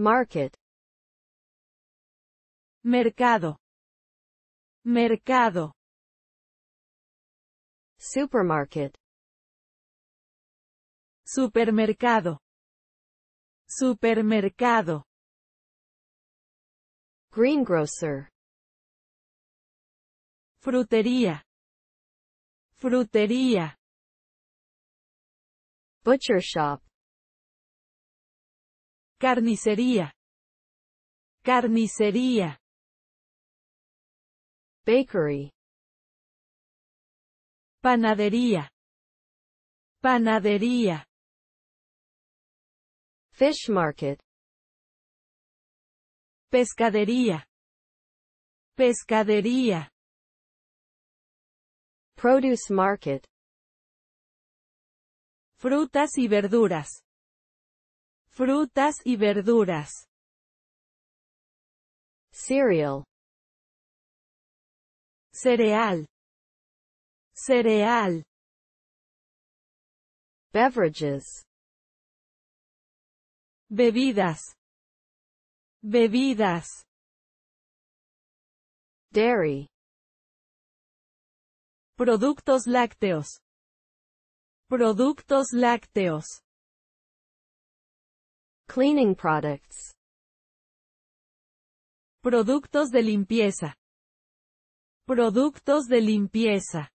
Market. Mercado. Mercado. Supermarket. Supermercado. Supermercado. Greengrocer. Frutería. Frutería. Butcher shop. carnicería, carnicería, bakery, panadería, panadería, fish market, pescadería, pescadería, produce market, frutas y verduras, frutas y verduras. Cereal. Cereal. Cereal. Beverages. Bebidas. Bebidas. Dairy. Productos lácteos. Productos lácteos. Cleaning products. Productos de limpieza. Productos de limpieza.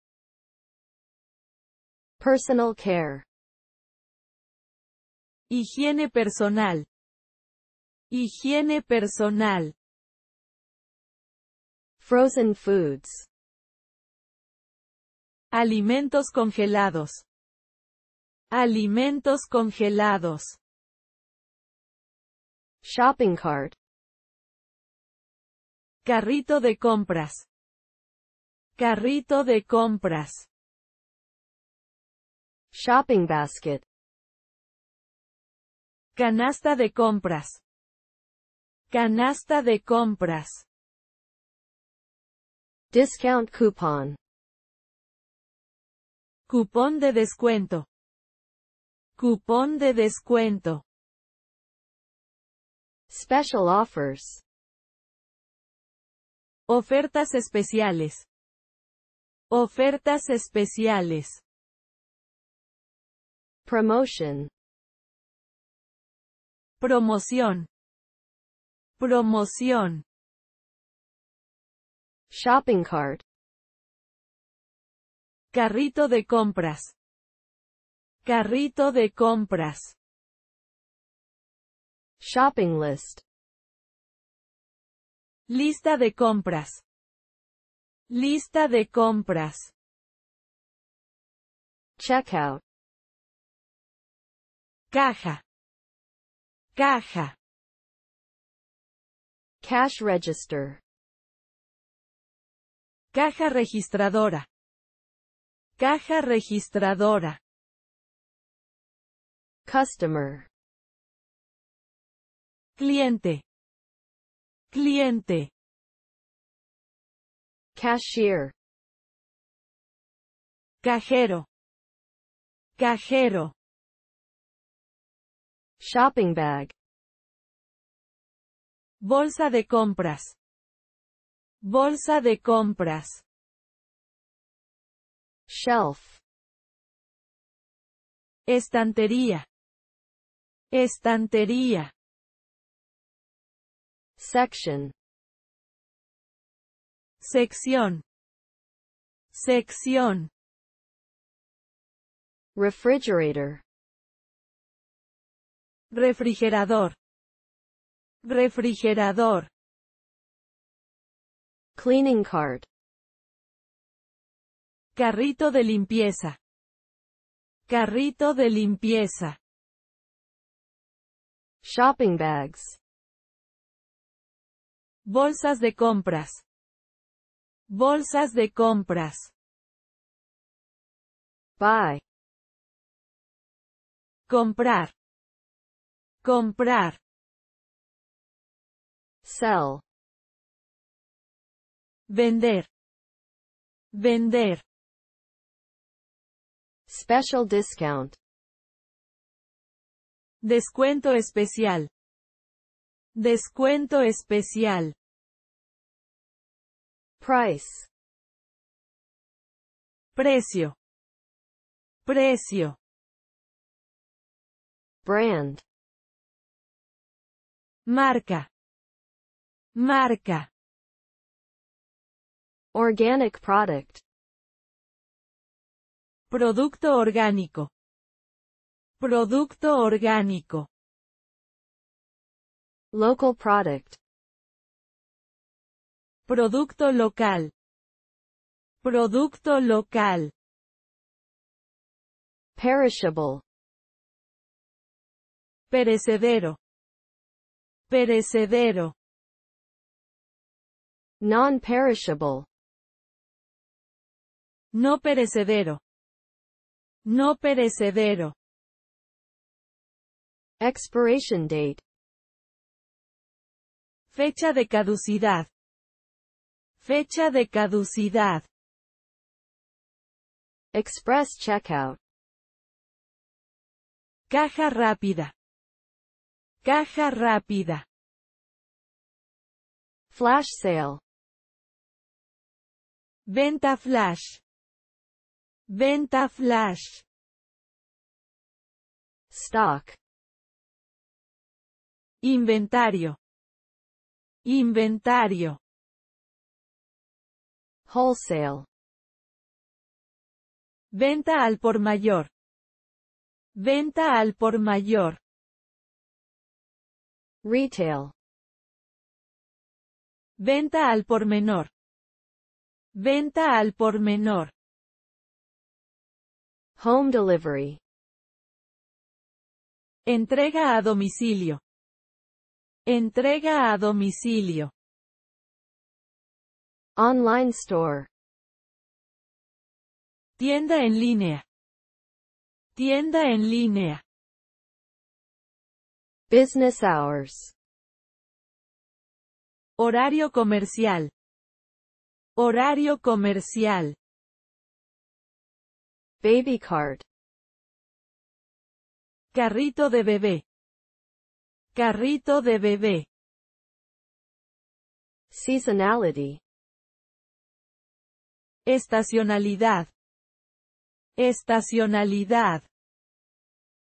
Personal care. Higiene personal. Higiene personal. Frozen foods. Alimentos congelados. Alimentos congelados. Shopping cart. Carrito de compras. Carrito de compras. Shopping basket. Canasta de compras. Canasta de compras. Discount coupon. Cupón de descuento. Cupón de descuento. Special offers. Ofertas especiales. Ofertas especiales. Promotion. Promoción. Promoción. Shopping cart. Carrito de compras. Carrito de compras. Shopping list. Lista de compras. Lista de compras. Checkout. Caja. Caja. Cash register. Caja registradora. Caja registradora. Customer. cliente cliente cashier cajero cajero shopping bag bolsa de compras bolsa de compras shelf estantería estantería Section. Sección. Sección. Refrigerator. Refrigerador. Refrigerador. Cleaning cart. Carrito de limpieza. Carrito de limpieza. Shopping bags. Bolsas de compras. Bolsas de compras. Buy. Comprar. Comprar. Sell. Vender. Vender. Special discount. Descuento especial. Descuento especial. Price. Precio. Precio. Brand. Marca. Marca. Organic product. Producto orgánico. Producto orgánico. Local product. Producto local. Producto local. Perishable. Perecedero. Perecedero. Non-perishable. No perecedero. No perecedero. Expiration date. Fecha de caducidad. Fecha de caducidad. Express Checkout. Caja rápida. Caja rápida. Flash Sale. Venta flash. Venta flash. Stock. Inventario. Inventario. Wholesale. Venta al por mayor. Venta al por mayor. Retail. Venta al por menor. Venta al por menor. Home delivery. Entrega a domicilio. Entrega a domicilio. Online store. Tienda en línea. Tienda en línea. Business hours. Horario comercial. Horario comercial. Baby cart. Carrito de bebé. Carrito de bebé. Seasonality. Estacionalidad. Estacionalidad.